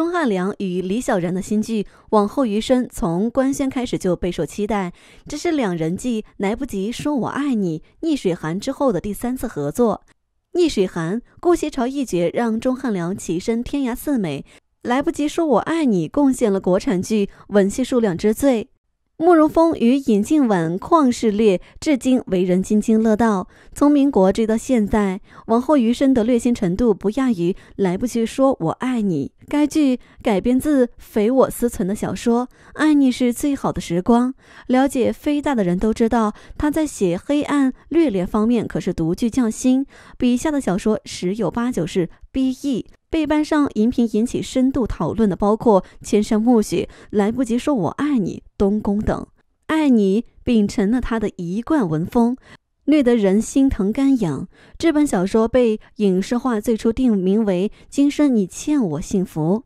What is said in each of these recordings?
钟汉良与李小冉的新剧《往后余生》从官宣开始就备受期待，这是两人继《来不及说我爱你》《逆水寒》之后的第三次合作。《逆水寒》顾惜朝一角让钟汉良跻身天涯四美，《来不及说我爱你》贡献了国产剧吻戏数量之最。慕容峰与尹静婉旷世恋至今为人津津乐道，从民国追到现在，《往后余生》的虐心程度不亚于《来不及说我爱你》。该剧改编自肥我思存的小说《爱你是最好的时光》。了解飞大的人都知道，他在写黑暗虐恋方面可是独具匠心，笔下的小说十有八九是 B E。被班上荧屏引起深度讨论的包括《千山暮雪》《来不及说我爱你》《东宫》等，《爱你》秉承了他的一贯文风。虐得人心疼肝痒。这本小说被影视化，最初定名为《今生你欠我幸福》，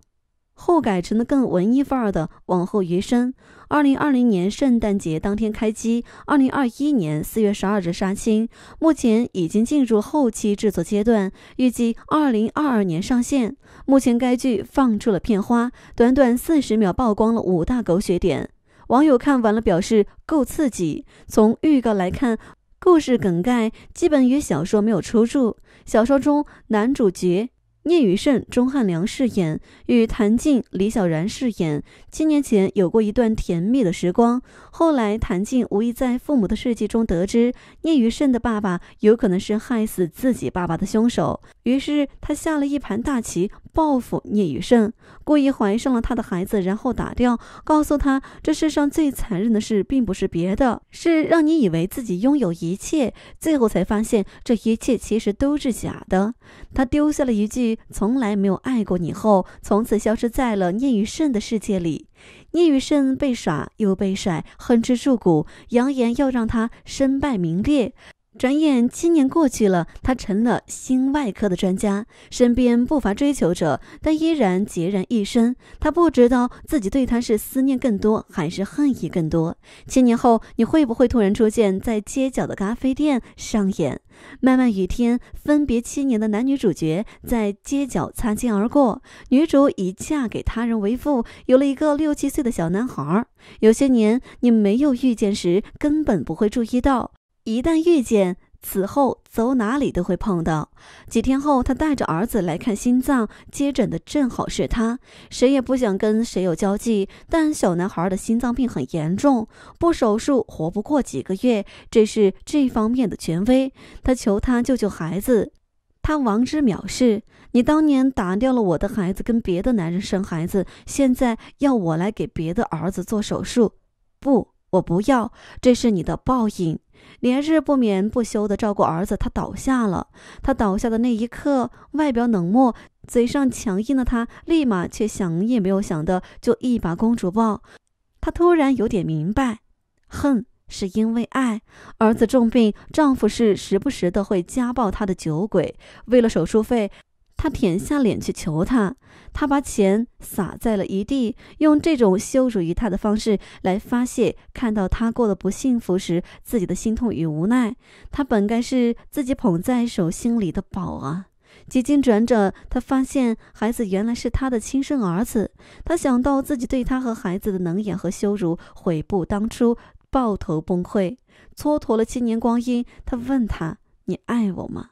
后改成了更文艺范儿的《往后余生》。二零二零年圣诞节当天开机，二零二一年四月十二日杀青，目前已经进入后期制作阶段，预计二零二二年上线。目前该剧放出了片花，短短四十秒曝光了五大狗血点，网友看完了表示够刺激。从预告来看。故事梗概基本与小说没有出入。小说中男主角。聂宇胜、钟汉良饰演，与谭静、李小冉饰演，七年前有过一段甜蜜的时光。后来，谭静无意在父母的日记中得知聂宇胜的爸爸有可能是害死自己爸爸的凶手，于是他下了一盘大棋，报复聂宇胜，故意怀上了他的孩子，然后打掉，告诉他这世上最残忍的事，并不是别的，是让你以为自己拥有一切，最后才发现这一切其实都是假的。他丢下了一句。从来没有爱过你后，从此消失在了聂宇慎的世界里。聂宇慎被耍又被甩，恨之入骨，扬言要让他身败名裂。转眼七年过去了，他成了心外科的专家，身边不乏追求者，但依然孑然一身。他不知道自己对他是思念更多，还是恨意更多。七年后，你会不会突然出现在街角的咖啡店？上演漫漫雨天，分别七年的男女主角在街角擦肩而过。女主已嫁给他人为妇，有了一个六七岁的小男孩。有些年你没有遇见时，根本不会注意到。一旦遇见，此后走哪里都会碰到。几天后，他带着儿子来看心脏接诊的，正好是他。谁也不想跟谁有交际，但小男孩的心脏病很严重，不手术活不过几个月。这是这方面的权威，他求他救救孩子。他王之藐视，你当年打掉了我的孩子，跟别的男人生孩子，现在要我来给别的儿子做手术，不。我不要，这是你的报应。连日不眠不休地照顾儿子，他倒下了。他倒下的那一刻，外表冷漠、嘴上强硬的他，立马却想也没有想的，就一把公主抱。他突然有点明白，恨是因为爱。儿子重病，丈夫是时不时的会家暴他的酒鬼。为了手术费。他舔下脸去求他，他把钱撒在了一地，用这种羞辱于他的方式来发泄。看到他过得不幸福时，自己的心痛与无奈。他本该是自己捧在手心里的宝啊！几经转折，他发现孩子原来是他的亲生儿子。他想到自己对他和孩子的冷眼和羞辱，悔不当初，抱头崩溃。蹉跎了七年光阴，他问他：“你爱我吗？”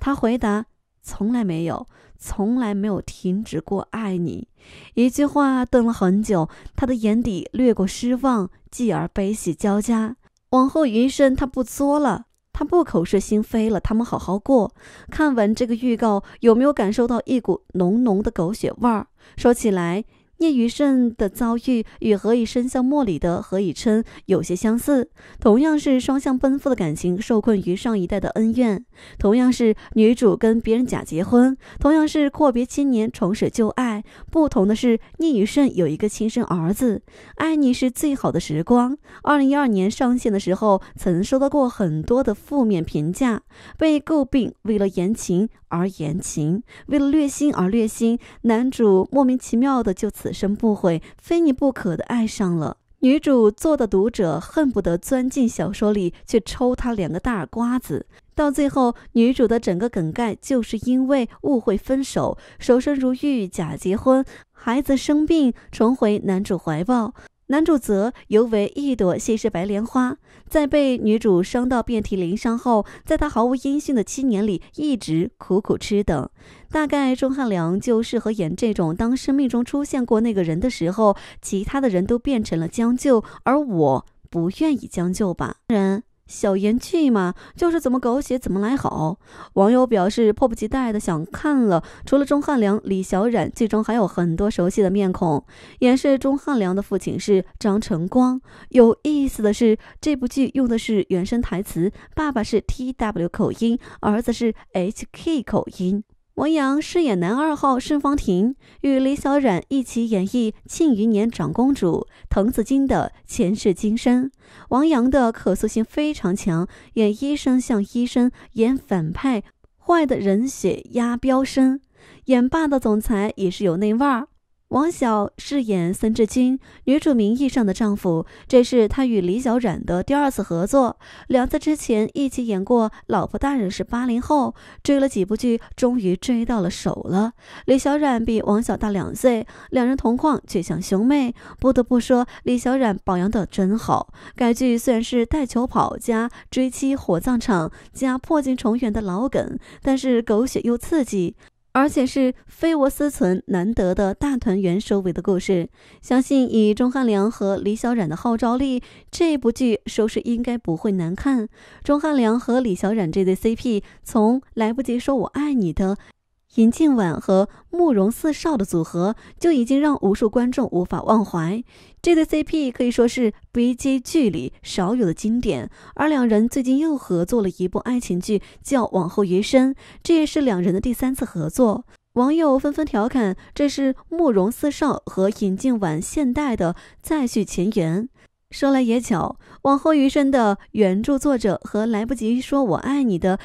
他回答。从来没有，从来没有停止过爱你。一句话顿了很久，他的眼底掠过失望，继而悲喜交加。往后余生，他不作了，他不口是心非了，他们好好过。看完这个预告，有没有感受到一股浓浓的狗血味儿？说起来。聂雨胜的遭遇与何以笙箫默里的何以琛有些相似，同样是双向奔赴的感情受困于上一代的恩怨，同样是女主跟别人假结婚，同样是阔别七年重拾旧爱。不同的是，聂雨胜有一个亲生儿子。爱你是最好的时光，二零一二年上线的时候曾收到过很多的负面评价，被诟病为了言情而言情，为了虐心而虐心。男主莫名其妙的就此。生不悔，非你不可的爱上了女主做的读者，恨不得钻进小说里去抽他两个大耳瓜子。到最后，女主的整个梗概就是因为误会分手，守身如玉，假结婚，孩子生病，重回男主怀抱。男主则尤为一朵谢氏白莲花，在被女主伤到遍体鳞伤后，在他毫无音讯的七年里，一直苦苦痴等。大概钟汉良就适合演这种当生命中出现过那个人的时候，其他的人都变成了将就，而我不愿意将就吧。小言剧嘛，就是怎么狗血怎么来好。网友表示迫不及待的想看了。除了钟汉良、李小冉，剧中还有很多熟悉的面孔。演示钟汉良的父亲是张晨光。有意思的是，这部剧用的是原声台词，爸爸是 T W 口音，儿子是 H K 口音。王洋饰演男二号盛芳庭，与李小冉一起演绎《庆余年》长公主滕子京的前世今生。王洋的可塑性非常强，演医生像医生，演反派坏的人血压飙升，演霸道总裁也是有内味儿。王小饰演孙志军，女主名义上的丈夫。这是他与李小冉的第二次合作，两次之前一起演过《老婆大人》。是八零后追了几部剧，终于追到了手了。李小冉比王小大两岁，两人同框却像兄妹。不得不说，李小冉保养得真好。该剧虽然是带球跑加追妻火葬场加破镜重圆的老梗，但是狗血又刺激。而且是非我私存难得的大团圆收尾的故事，相信以钟汉良和李小冉的号召力，这部剧收视应该不会难看。钟汉良和李小冉这对 CP，从来不及说我爱你的。尹静婉和慕容四少的组合就已经让无数观众无法忘怀，这对 CP 可以说是 B 级剧里少有的经典。而两人最近又合作了一部爱情剧，叫《往后余生》，这也是两人的第三次合作。网友纷纷调侃，这是慕容四少和尹静婉现代的再续前缘。说来也巧，《往后余生》的原著作者和《来不及说我爱你》的。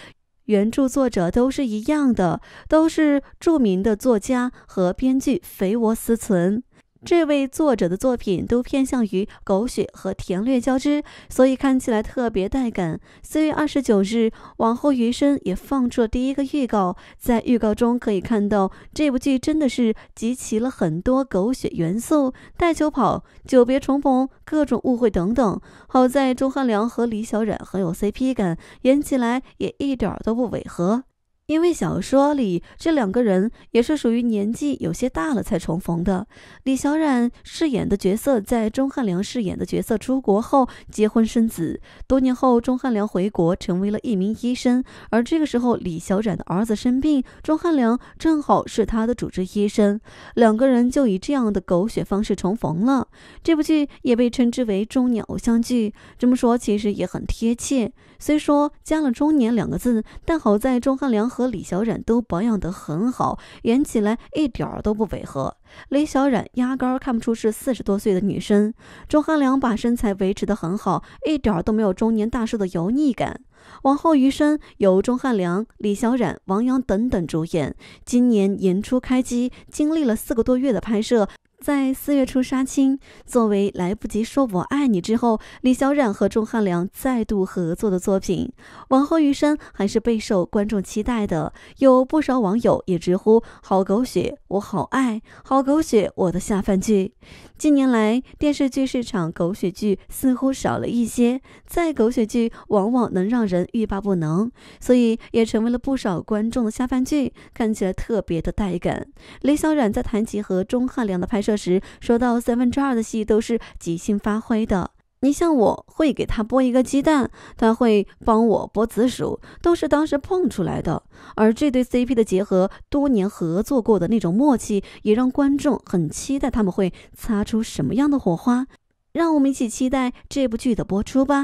原著作者都是一样的，都是著名的作家和编剧肥沃思存。这位作者的作品都偏向于狗血和甜虐交织，所以看起来特别带感。四月二十九日，往后余生也放出了第一个预告，在预告中可以看到，这部剧真的是集齐了很多狗血元素，带球跑、久别重逢、各种误会等等。好在钟汉良和李小冉很有 CP 感，演起来也一点都不违和。因为小说里这两个人也是属于年纪有些大了才重逢的。李小冉饰演的角色在钟汉良饰演的角色出国后结婚生子，多年后钟汉良回国成为了一名医生，而这个时候李小冉的儿子生病，钟汉良正好是他的主治医生，两个人就以这样的狗血方式重逢了。这部剧也被称之为“中年偶像剧”，这么说其实也很贴切。虽说加了“中年”两个字，但好在钟汉良和李小冉都保养得很好，演起来一点儿都不违和。李小冉压根儿看不出是四十多岁的女生，钟汉良把身材维持得很好，一点儿都没有中年大叔的油腻感。往后余生由钟汉良、李小冉、王阳等等主演，今年年初开机，经历了四个多月的拍摄。在四月初杀青，作为来不及说我爱你之后，李小冉和钟汉良再度合作的作品，往后余生还是备受观众期待的。有不少网友也直呼好狗血，我好爱，好狗血，我的下饭剧。近年来电视剧市场狗血剧似乎少了一些，再狗血剧往往能让人欲罢不能，所以也成为了不少观众的下饭剧，看起来特别的带感。李小冉在谈及和钟汉良的拍摄。时说到三分之二的戏都是即兴发挥的，你像我会给他剥一个鸡蛋，他会帮我剥紫薯，都是当时碰出来的。而这对 CP 的结合，多年合作过的那种默契，也让观众很期待他们会擦出什么样的火花。让我们一起期待这部剧的播出吧。